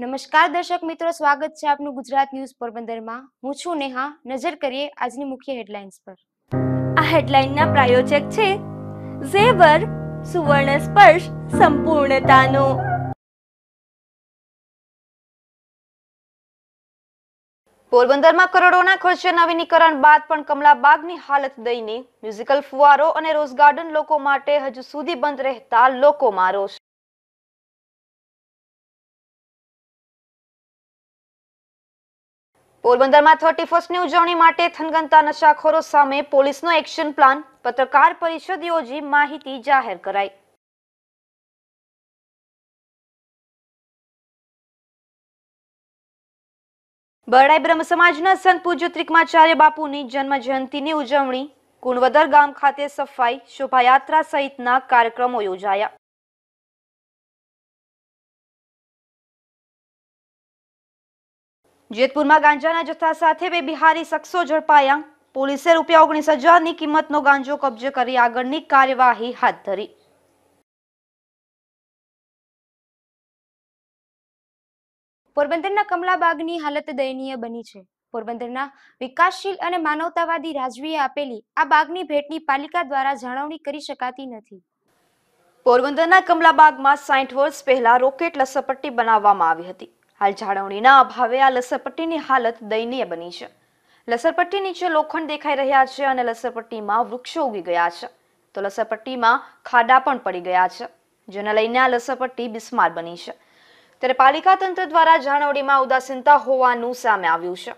નમસ્કાર દર્શક મિત્રો સ્વાગત છે આપનું ગુજરાત ન્યૂઝ પોરબંદરમાં હું છું નેહા નજર કરીએ આજની મુખ્ય હેડલાઇન્સ પર આ હેડલાઇનના પ્રાયોજક છે ઝેવર સુવર્ણ સ્પર્શ સંપૂર્ણતાનો પોરબંદરમાં કરોડોના ખર્ચે નવીનીકરણ બાદ પણ કમલાબાગની હાલત દયની મ્યુઝિકલ ફુવારો અને રોઝ ગાર્ડન લોકો માટે હજુ સુધી બંધ રહેતા લોકોમાં રોષ પોરબંદરમાં થર્ટી ફર્સ્ટની ઉજવણી માટે થનગનતા નશાખોરો સામે પોલીસનો એક્શન પ્લાન પત્રકાર પરિષદ યોજી માહિતી જાહેર કરાઈ બરડાઈ બ્રહ્મ સમાજના સંત પૂજ્ય ત્રિકમાચાર્ય બાપુની જન્મ જયંતિની ઉજવણી કુણવદર ગામ ખાતે સફાઈ શોભાયાત્રા સહિતના કાર્યક્રમો યોજાયા જેતપુરમાં ગાંજાના જથ્થા સાથે બે બિહારી શખ્સો ઝડપાયા પોલીસે રૂપિયા ઓગણીસ હજારની કિંમતનો ગાંજો કબજે કરી આગળની કાર્યવાહી હાથ ધરી પોરબંદરના કમલાબાગની હાલત દયનીય બની છે પોરબંદરના વિકાસશીલ અને માનવતાવાદી રાજવીએ આપેલી આ બાગની ભેટની પાલિકા દ્વારા જાળવણી કરી શકાતી નથી પોરબંદરના કમલાબાગમાં સાઠ વર્ષ પહેલા રોકેટ લસપટ્ટી બનાવવામાં આવી હતી હાલ જાળવણીના અભાવે આ લસરપટ્ટીની હાલત દયનીય બની છે લસરપટ્ટી નીચે લોખંડ દેખાઈ રહ્યા છે અને લસરપટ્ટીમાં વૃક્ષો ઉગી ગયા છે તો લસરપટ્ટીમાં ખાડા પણ પડી ગયા છે જેને લઈને આ લસરપટ્ટી બિસ્માર બની છે ત્યારે પાલિકા તંત્ર દ્વારા જાળવણીમાં ઉદાસીનતા હોવાનું સામે આવ્યું છે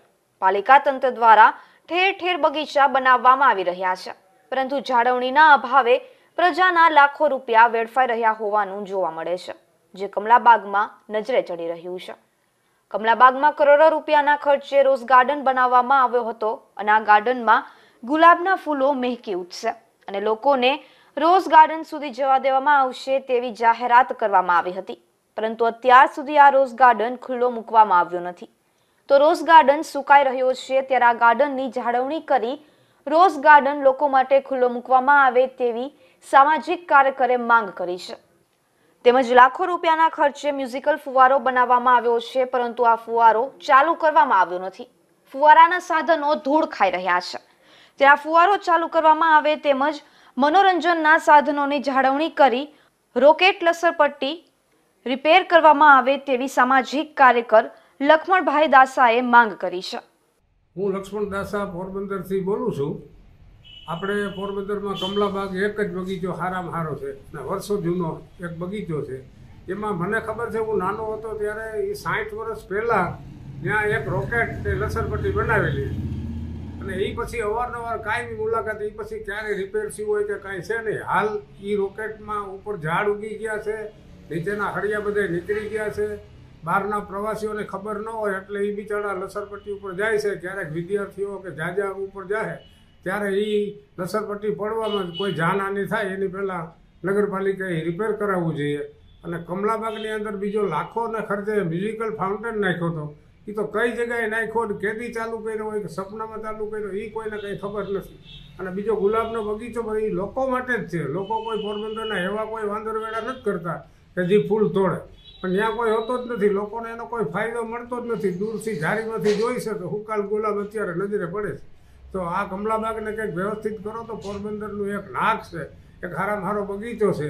પાલિકા તંત્ર દ્વારા ઠેર ઠેર બગીચા બનાવવામાં આવી રહ્યા છે પરંતુ જાળવણીના અભાવે પ્રજાના લાખો રૂપિયા વેડફાઈ રહ્યા હોવાનું જોવા મળે છે જે કમલાબાગમાં નજરે ચડી રહ્યું છે કમલાબાગમાં કરોડો રૂપિયાના ખર્ચે રોઝ ગાર્ડન બનાવવામાં આવ્યો હતો અને આ ગાર્ડનમાં ગુલાબના ફૂલો મહેકી ઉઠશે અને લોકોને રોઝ ગાર્ડન સુધી જવા દેવામાં આવશે તેવી જાહેરાત કરવામાં આવી હતી પરંતુ અત્યાર સુધી આ રોઝ ગાર્ડન ખુલ્લો મૂકવામાં આવ્યો નથી તો રોઝ ગાર્ડન સુકાઈ રહ્યો છે ત્યારે આ ગાર્ડનની જાળવણી કરી રોઝ ગાર્ડન લોકો માટે ખુલ્લો મૂકવામાં આવે તેવી સામાજિક કાર્યકરે માંગ કરી છે તેમજ લાખો રૂપિયાના ખર્ચે મ્યુઝિકલ ફુવારો બનાવવામાં આવ્યો છે પરંતુ આ ફુવારો ચાલુ કરવામાં આવ્યો નથી ફુવારાના સાધનો ધૂળ ખાઈ રહ્યા છે ત્યાં ફુવારો ચાલુ કરવામાં આવે તેમજ મનોરંજનના સાધનોની જાળવણી કરી રોકેટ લસરપટ્ટી રિપેર કરવામાં આવે તેવી સામાજિક કાર્યકર લક્ષ્મણભાઈ દાસાએ માંગ કરી છે હું લક્ષ્મણ દાસા પોરબંદરથી બોલું છું આપણે પોરબંદરમાં કમલાબાગ એક જ બગીચો હારામાં સારો છે અને વર્ષો જૂનો એક બગીચો છે એમાં મને ખબર છે હું નાનો હતો ત્યારે એ સાઠ વર્ષ પહેલાં ત્યાં એક રોકેટ લસરપટ્ટી બનાવેલી અને એ પછી અવારનવાર કાંઈ મુલાકાત એ પછી ક્યારે રિપેર સી હોય કે કાંઈ છે નહીં હાલ એ રોકેટમાં ઉપર ઝાડ ઉગી ગયા છે નીચેના હળિયા બધા નીકળી ગયા છે બહારના પ્રવાસીઓને ખબર ન હોય એટલે એ બિચારા લસરપટ્ટી ઉપર જાય છે ક્યારેક વિદ્યાર્થીઓ કે જાજા ઉપર જાય ત્યારે એ નસરપટ્ટી પડવામાં કોઈ જાનહાની થાય એની પહેલાં નગરપાલિકાએ રિપેર કરાવવું જોઈએ અને કમલાબાગની અંદર બીજો લાખોના ખર્ચે મ્યુઝિકલ ફાઉન્ટેન નાખ્યો હતો એ તો કઈ જગ્યાએ નાખ્યો ને કેદી ચાલુ કર્યો હોય કે સપનામાં ચાલુ કર્યો એ કોઈને કંઈ ખબર નથી અને બીજો ગુલાબનો બગીચો એ લોકો માટે જ છે લોકો કોઈ પોરબંદરના એવા કોઈ વેળા નથી કરતા કે જે ફૂલ તોડે પણ ત્યાં કોઈ હોતો જ નથી લોકોને એનો કોઈ ફાયદો મળતો જ નથી દૂરથી ઝારીમાંથી જોઈ શકે હુકાલ ગુલાબ અત્યારે નજરે પડે છે તો આ કમલાબાગને કંઈક વ્યવસ્થિત કરો તો પોરબંદરનું એક નાક છે એક હારામાં હારો બગીચો છે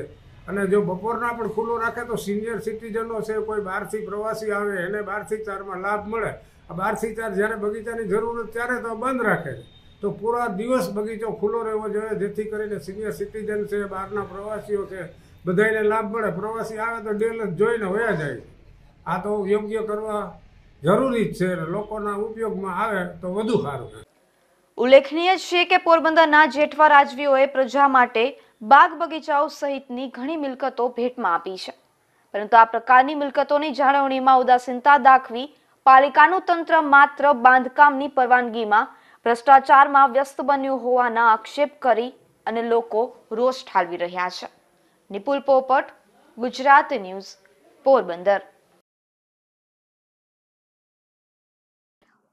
અને જો બપોરના પણ ખુલ્લો રાખે તો સિનિયર સિટીઝનો છે કોઈ બહારથી પ્રવાસી આવે એને બહારથી ચારમાં લાભ મળે આ બહારથી ચાર જ્યારે બગીચાની જરૂરત ત્યારે તો બંધ રાખે તો પૂરા દિવસ બગીચો ખુલ્લો રહેવો જોઈએ જેથી કરીને સિનિયર સિટીઝન છે બહારના પ્રવાસીઓ છે બધાને લાભ મળે પ્રવાસી આવે તો ડેલ જોઈને વયા જાય આ તો યોગ્ય કરવા જરૂરી જ છે લોકોના ઉપયોગમાં આવે તો વધુ સારું છે ઉલ્લેખનીય છે કે પોરબંદરના જેઠવા રાજવીઓએ પ્રજા માટે બાગ બગીચાઓ સહિતની ઘણી મિલકતો ભેટમાં આપી છે પરંતુ આ પ્રકારની મિલકતોની જાળવણીમાં ઉદાસીનતા દાખવી પાલિકાનું તંત્ર માત્ર બાંધકામની પરવાનગીમાં ભ્રષ્ટાચારમાં વ્યસ્ત બન્યું હોવાના આક્ષેપ કરી અને લોકો રોષ ઠાલવી રહ્યા છે નિપુલ પોપટ ગુજરાત ન્યૂઝ પોરબંદર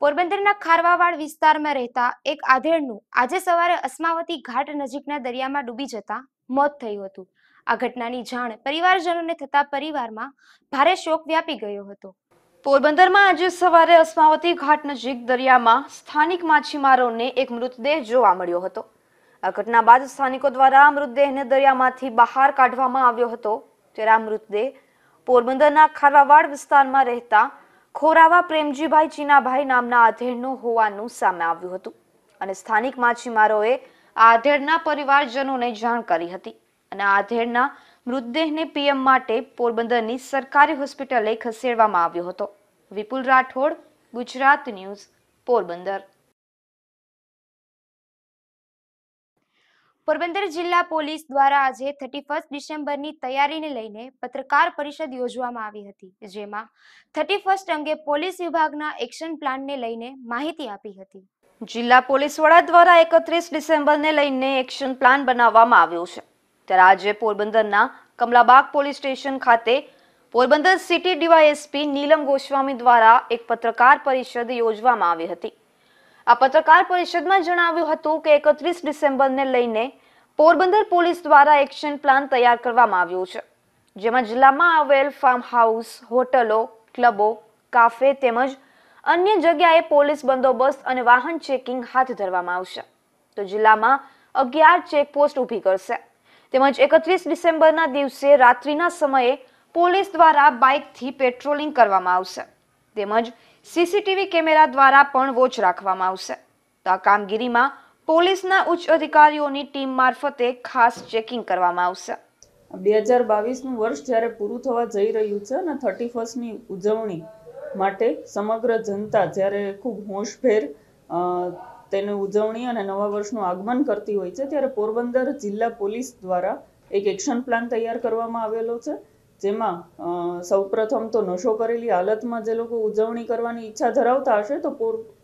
પોરબંદરના ખારવાવાડ વિસ્તારમાં રહેતા એક આધેડનું આજે સવારે અસ્માવતી ઘાટ નજીકના દરિયામાં ડૂબી જતા મોત થયું હતું આ ઘટનાની જાણ પરિવારજનોને થતા પરિવારમાં ભારે શોક વ્યાપી ગયો હતો પોરબંદરમાં આજે સવારે અસ્માવતી ઘાટ નજીક દરિયામાં સ્થાનિક માછીમારોને એક મૃતદેહ જોવા મળ્યો હતો આ ઘટના બાદ સ્થાનિકો દ્વારા મૃતદેહને દરિયામાંથી બહાર કાઢવામાં આવ્યો હતો ત્યારે આ મૃતદેહ પોરબંદરના ખારવાવાડ વિસ્તારમાં રહેતા ખોરાવા પ્રેમજીભાઈ ચીનાભાઈ નામના આધેડનું હોવાનું સામે આવ્યું હતું અને સ્થાનિક માછીમારોએ આધેડના પરિવારજનોને જાણ કરી હતી અને આધેડના મૃતદેહને પીએમ માટે પોરબંદરની સરકારી હોસ્પિટલે ખસેડવામાં આવ્યો હતો વિપુલ રાઠોડ ગુજરાત ન્યૂઝ પોરબંદર પોરબંદર જિલ્લા પોલીસ દ્વારા આજે થર્ટી ફર્સ્ટ ડિસેમ્બરની તૈયારીને લઈને પત્રકાર પરિષદ યોજવામાં આવી હતી જેમાં થર્ટી ફર્સ્ટ અંગે પોલીસ વિભાગના એક્શન પ્લાનને લઈને માહિતી આપી હતી જિલ્લા પોલીસ વડા દ્વારા એકત્રીસ ડિસેમ્બરને લઈને એક્શન પ્લાન બનાવવામાં આવ્યો છે ત્યારે આજે પોરબંદરના કમલાબાગ પોલીસ સ્ટેશન ખાતે પોરબંદર સિટી ડીવાયએસપી નીલમ ગોસ્વામી દ્વારા એક પત્રકાર પરિષદ યોજવામાં આવી હતી આ પત્રકાર પરિષદમાં જણાવ્યું હતું કે એકત્રીસ ડિસેમ્બરને લઈને પોરબંદર પોલીસ દ્વારા એક્શન પ્લાન તૈયાર કરવામાં આવ્યો છે જેમાં જિલ્લામાં આવેલ ફાર્મ હાઉસ હોટલો ક્લબો કાફે તેમજ અન્ય જગ્યાએ પોલીસ બંદોબસ્ત અને વાહન ચેકિંગ હાથ ધરવામાં આવશે તો જિલ્લામાં અગિયાર ચેકપોસ્ટ ઊભી કરશે તેમજ એકત્રીસ ડિસેમ્બરના દિવસે રાત્રિના સમયે પોલીસ દ્વારા બાઇકથી પેટ્રોલિંગ કરવામાં આવશે તેમજ સીસીટીવી કેમેરા દ્વારા પણ વોચ રાખવામાં આવશે તો આ કામગીરીમાં પોલીસના ઉચ્ચ અધિકારીઓની ટીમ મારફતે ખાસ ચેકિંગ કરવામાં આવશે બે હજાર બાવીસનું વર્ષ જ્યારે પૂરું થવા જઈ રહ્યું છે અને થર્ટી ફર્સ્ટની ઉજવણી માટે સમગ્ર જનતા જ્યારે ખૂબ હોંશભેર તેને ઉજવણી અને નવા વર્ષનું આગમન કરતી હોય છે ત્યારે પોરબંદર જિલ્લા પોલીસ દ્વારા એક એક્શન પ્લાન તૈયાર કરવામાં આવેલો છે જેમાં સૌપ્રથમ તો નશો કરેલી હાલતમાં જે લોકો ઉજવણી કરવાની ઈચ્છા ધરાવતા હશે તો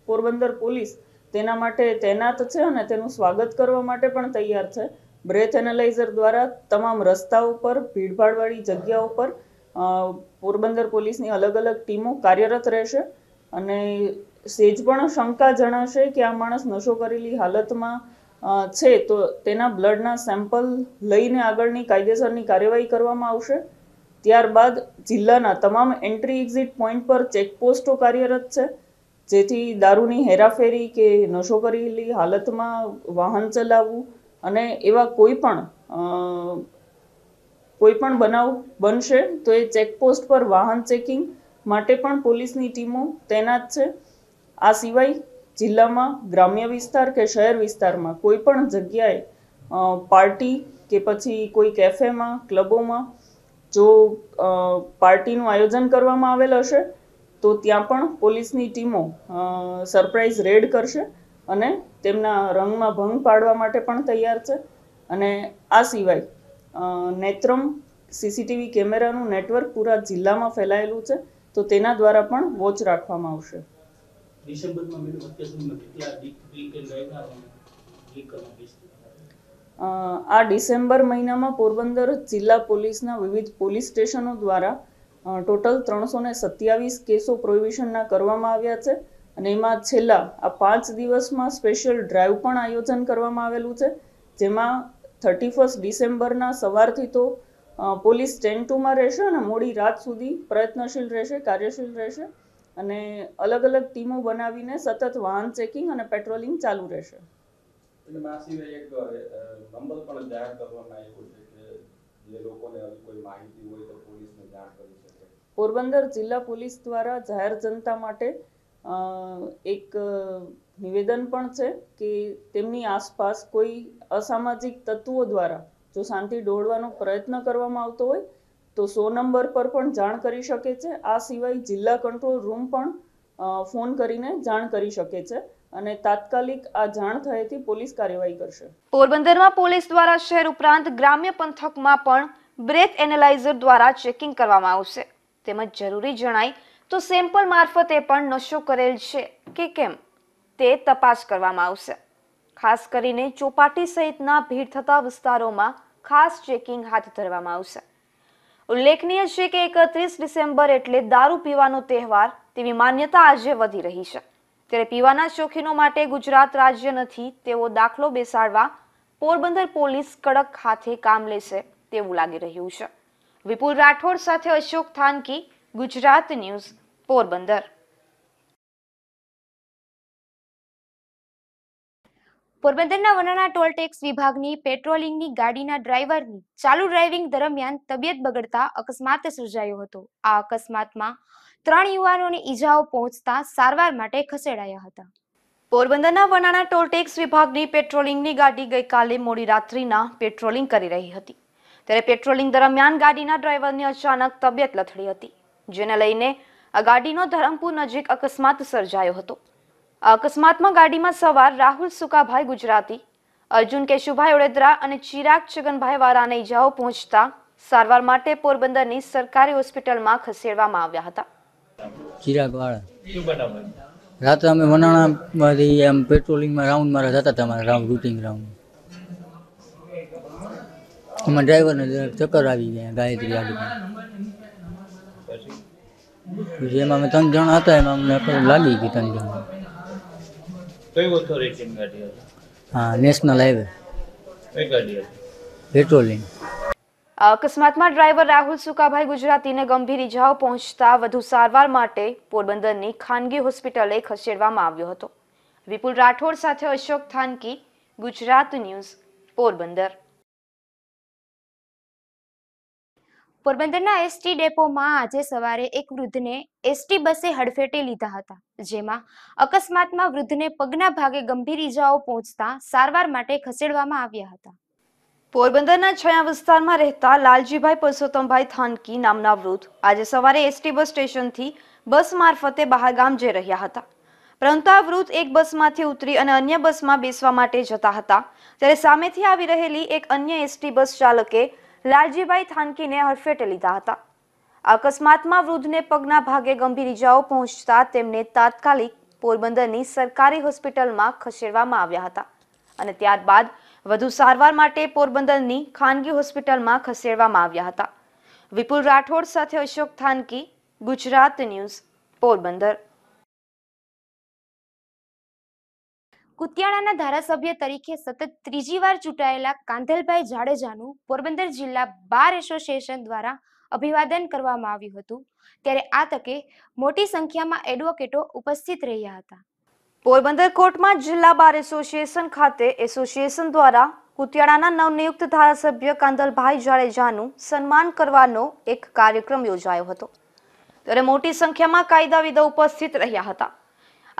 પોરબંદર પોલીસ તેના માટે તૈનાત છે અને તેનું સ્વાગત કરવા માટે પણ તૈયાર છે બ્રેથ એનાલાઇઝર દ્વારા તમામ રસ્તા ઉપર ભીડભાડવાળી જગ્યા ઉપર પોરબંદર પોલીસની અલગ અલગ ટીમો કાર્યરત રહેશે અને સેજ પણ શંકા જણાશે કે આ માણસ નશો કરેલી હાલતમાં છે તો તેના બ્લડના સેમ્પલ લઈને આગળની કાયદેસરની કાર્યવાહી કરવામાં આવશે ત્યારબાદ જિલ્લાના તમામ એન્ટ્રી એક્ઝિટ પોઈન્ટ પર ચેકપોસ્ટો કાર્યરત છે જેથી દારૂની હેરાફેરી કે નશો કરેલી હાલતમાં વાહન ચલાવવું અને એવા કોઈ પણ કોઈ પણ બનાવ બનશે તો એ ચેકપોસ્ટ પર વાહન ચેકિંગ માટે પણ પોલીસની ટીમો તૈનાત છે આ સિવાય જિલ્લામાં ગ્રામ્ય વિસ્તાર કે શહેર વિસ્તારમાં કોઈ પણ જગ્યાએ પાર્ટી કે પછી કોઈ કેફેમાં ક્લબોમાં જો પાર્ટીનું આયોજન કરવામાં આવેલ હશે તો ત્યાં પણ પોલીસની ટીમો સરપ્રાઇઝ રેડ કરશે અને તેમના રંગમાં ભંગ પાડવા માટે પણ તૈયાર છે અને આ સિવાય નેત્રમ સીસીટીવી કેમેરાનું નેટવર્ક પૂરા જિલ્લામાં ફેલાયેલું છે તો તેના દ્વારા પણ વોચ રાખવામાં આવશે ડિસેમ્બરમાં કેટલા આ ડિસેમ્બર મહિનામાં પોરબંદર જિલ્લા પોલીસના વિવિધ પોલીસ સ્ટેશનો દ્વારા ટોટલ ત્રણસો ને સત્યાવીસ કેસો પ્રોહિબિશનના કરવામાં આવ્યા છે અને એમાં છેલ્લા આ પાંચ દિવસમાં સ્પેશિયલ ડ્રાઈવ પણ આયોજન કરવામાં આવેલું છે જેમાં થર્ટી ફર્સ્ટ ડિસેમ્બરના સવારથી તો પોલીસ ટેન ટુમાં રહેશે અને મોડી રાત સુધી પ્રયત્નશીલ રહેશે કાર્યશીલ રહેશે અને અલગ અલગ ટીમો બનાવીને સતત વાહન ચેકિંગ અને પેટ્રોલિંગ ચાલુ રહેશે એટલે આ એક નંબર પણ જાહેર કરવામાં આવ્યો છે કે જે લોકોને આવી કોઈ માહિતી હોય તો પોલીસને જાણ કરી શકે પોરબંદર જિલ્લા પોલીસ દ્વારા જાહેર જનતા માટે એક નિવેદન પણ છે કે તેમની આસપાસ કોઈ અસામાજિક તત્વો દ્વારા જો શાંતિ દોડવાનો પ્રયત્ન કરવામાં આવતો હોય તો સો નંબર પર પણ જાણ કરી શકે છે આ સિવાય જિલ્લા કંટ્રોલ રૂમ પણ ફોન કરીને જાણ કરી શકે છે અને તાત્કાલિક આ જાણ થયેથી પોલીસ કાર્યવાહી કરશે પોરબંદરમાં પોલીસ દ્વારા શહેર ઉપરાંત ગ્રામ્ય પંથકમાં પણ બ્રેથ એનાલાઇઝર દ્વારા ચેકિંગ કરવામાં આવશે તેમજ જરૂરી જણાય તો સેમ્પલ મારફતે પણ નશો કરેલ છે કે કેમ તે તપાસ કરવામાં આવશે ખાસ કરીને ચોપાટી સહિતના ભીડ થતા વિસ્તારોમાં ખાસ ચેકિંગ હાથ ધરવામાં આવશે ઉલ્લેખનીય છે કે એકત્રીસ ડિસેમ્બર એટલે દારૂ પીવાનો તહેવાર તેવી માન્યતા આજે વધી રહી છે ત્યારે પીવાના શોખીનો માટે ગુજરાત રાજ્ય નથી તેવો દાખલો બેસાડવા પોરબંદર પોલીસ કડક હાથે કામ લેશે તેવું લાગી રહ્યું છે વિપુલ રાઠોડ સાથે અશોક થાનકી ગુજરાત ન્યૂઝ પોરબંદર પોરબંદરના વનાણા ટોલટેક્સ ટેક્સ વિભાગની પેટ્રોલિંગની ગાડીના ડ્રાઈવરની ચાલુ ડ્રાઇવિંગ દરમિયાન તબિયત બગડતા અકસ્માત સર્જાયો હતો આ અકસ્માતમાં ત્રણ યુવાનોને ઈજાઓ પહોંચતા સારવાર માટે ખસેડાયા હતા પોરબંદરના વનાણા ટોલટેક્સ વિભાગની પેટ્રોલિંગની ગાડી ગઈકાલે મોડી રાત્રિના પેટ્રોલિંગ કરી રહી હતી ત્યારે પેટ્રોલિંગ દરમિયાન ગાડીના ડ્રાઈવરને અચાનક તબિયત લથડી હતી જેને લઈને આ ગાડીનો ધરમપુર નજીક અકસ્માત સર્જાયો હતો અકસ્માતમાં ગાડીમાં સવાર રાહુલ સુકાભાઈ ગુજરાતી અર્જુન કેશુભાઈ ઓડેદરા અને ચિરાગ છગનભાઈ વારાને ઈજાઓ પહોંચતા સારવાર માટે પોરબંદરની સરકારી હોસ્પિટલમાં ખસેડવામાં આવ્યા હતા ચિરાગવાળા શું રાતે અમે વનાણામાંથી એમ પેટ્રોલિંગમાં રાઉન્ડ મારા જતા હતા અમારા રાઉન્ડ રૂટિંગ રાઉન્ડ એમાં ડ્રાઈવરને ચક્કર આવી ગયા ગાયત્રી ગાડી પછી એમાં અમે ત્રણ જણા હતા એમાં અમને લાગી ગઈ ત્રણ જણા હા નેશનલ હાઈવે પેટ્રોલિંગ અકસ્માતમાં ડ્રાઈવર રાહુલ સુકાભાઈ ગુજરાતીને ગંભીર ઇજાઓ પહોંચતા વધુ સારવાર માટે પોરબંદરની ખાનગી હોસ્પિટલે ખસેડવામાં આવ્યો હતો વિપુલ રાઠોડ સાથે અશોક થાનકી ગુજરાત ન્યૂઝ પોરબંદર પોરબંદરના એસટી ડેપોમાં આજે સવારે એક વૃદ્ધને એસટી બસે હડફેટે લીધા હતા જેમાં અકસ્માતમાં વૃદ્ધને પગના ભાગે ગંભીર ઈજાઓ પહોંચતા સારવાર માટે ખસેડવામાં આવ્યા હતા પોરબંદરના છયા વિસ્તારમાં રહેતા લાલજીભાઈ પરસોત્તમભાઈ થાનકી નામના વૃદ્ધ આજે સવારે એસટી બસ સ્ટેશનથી બસ મારફતે બહારગામ જઈ રહ્યા હતા પરંતુ આ વૃદ્ધ એક બસમાંથી ઉતરી અને અન્ય બસમાં બેસવા માટે જતા હતા ત્યારે સામેથી આવી રહેલી એક અન્ય એસટી બસ ચાલકે લાલજીભાઈ થાનકીને હડફેટે લીધા હતા અકસ્માતમાં વૃદ્ધને પગના ભાગે ગંભીર ઇજાઓ પહોંચતા તેમને તાત્કાલિક પોરબંદરની સરકારી હોસ્પિટલમાં ખસેડવામાં આવ્યા હતા અને ત્યારબાદ વધુ સારવાર માટે પોરબંદરની ખાનગી હોસ્પિટલમાં ખસેડવામાં આવ્યા હતા વિપુલ રાઠોડ સાથે અશોક થાનકી ગુજરાત ન્યૂઝ પોરબંદર કુતિયાણાના ધારાસભ્ય તરીકે સતત ત્રીજી વાર ચૂંટાયેલા કાંધલભાઈ જાડેજાનું પોરબંદર જિલ્લા બાર એસોસિએશન દ્વારા અભિવાદન કરવામાં આવ્યું હતું ત્યારે આ તકે મોટી સંખ્યામાં એડવોકેટો ઉપસ્થિત રહ્યા હતા પોરબંદર કોર્ટમાં જિલ્લા બાર એસોસિએશન ખાતે એસોસિએશન દ્વારા કુતિયાળાના નવનિયુક્ત ધારાસભ્ય કાંદલભાઈ જાડેજાનું સન્માન કરવાનો એક કાર્યક્રમ યોજાયો હતો ત્યારે મોટી સંખ્યામાં કાયદાવિદો ઉપસ્થિત રહ્યા હતા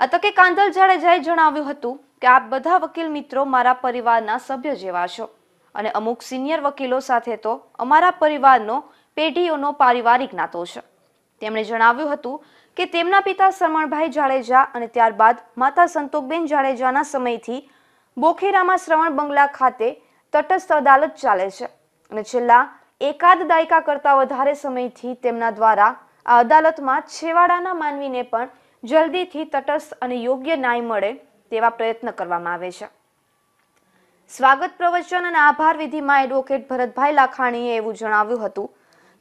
આ કાંદલ જાડેજાએ જણાવ્યું હતું કે આપ બધા વકીલ મિત્રો મારા પરિવારના સભ્ય જેવા છો અને અમુક સિનિયર વકીલો સાથે તો અમારા પરિવારનો પેઢીઓનો પારિવારિક નાતો છે તેમણે જણાવ્યું હતું કે તેમના પિતા શ્રવણભાઈ જાડેજા અને ત્યારબાદ માતા સંતોકબેન જાડેજાના સમયથી બોખેરામાં શ્રવણ બંગલા ખાતે તટસ્થ અદાલત ચાલે છે અને છેલ્લા એકાદ દાયકા કરતાં વધારે સમયથી તેમના દ્વારા આ અદાલતમાં છેવાડાના માનવીને પણ જલ્દીથી તટસ્થ અને યોગ્ય ન્યાય મળે તેવા પ્રયત્ન કરવામાં આવે છે સ્વાગત પ્રવચન અને આભાર વિધિમાં એડવોકેટ ભરતભાઈ લાખાણીએ એવું જણાવ્યું હતું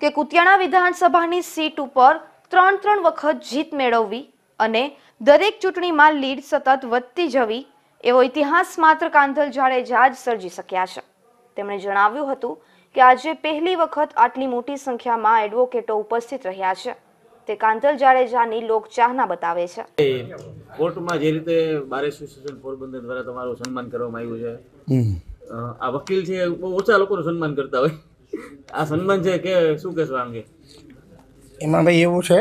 કે કુતિયાણા વિધાનસભાની સીટ ઉપર ત્રણ ત્રણ વખત જીત મેળવવી અને દરેક ચૂંટણીમાં લીડ સતત વધતી જવી એવો ઇતિહાસ માત્ર કાંધલ જાડેજા જ સર્જી શક્યા છે તેમણે જણાવ્યું હતું કે આજે પહેલી વખત આટલી મોટી સંખ્યામાં એડવોકેટો ઉપસ્થિત રહ્યા છે તે કાંધલ જાડેજાની લોક ચાહના બતાવે છે કોર્ટમાં જે રીતે બાર એસોસિએશન પોરબંદર દ્વારા તમારું સન્માન કરવામાં આવ્યું છે આ વકીલ છે બહુ ઓછા લોકોનું સન્માન કરતા હોય આ સન્માન છે કે શું કહેશો અંગે એમાં ભાઈ એવું છે